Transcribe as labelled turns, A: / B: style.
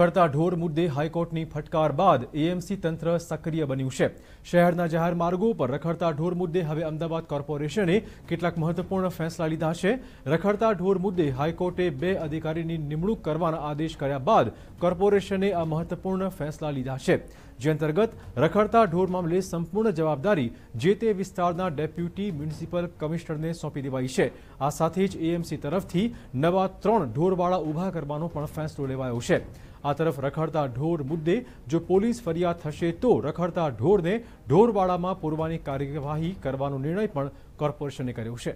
A: કરતા ઢોર મુદ્દે હાઈકોર્ટની ફટકાર બાદ એએમસી તંત્ર સક્રિય બન્યું છે શહેરના જાહેર માર્ગો પર રખડતા ઢોર મુદ્દે હવે અમદાવાદ કોર્પોરેશને કેટલાક મહત્વપૂર્ણ ફેંસલા લીધા છે રખડતા ઢોર મુદ્દે હાઈકોર્ટે બે અધિકારીની નિમણૂક કરવાના આદેશ કર્યા બાદ કોર્પોરેશને આ મહત્વપૂર્ણ ફેસલા લીધા છે જે અંતર્ગત રખડતા ઢોર મામલે સંપૂર્ણ જવાબદારી જે તે વિસ્તારના ડેપ્યુટી મ્યુનિસિપલ કમિશનરને સોંપી દેવાઈ છે આ સાથે જ એએમસી તરફથી નવા ત્રણ ઢોરવાળા ઊભા કરવાનો પણ ફેંસલો લેવાયો છે આ તરફ રખડતા ઢોર મુદ્દે જો પોલીસ ફરિયાદ થશે તો રખડતા ઢોરને ઢોરવાડામાં પૂરવાની કાર્યવાહી કરવાનો નિર્ણય પણ કોર્પોરેશને કર્યો છે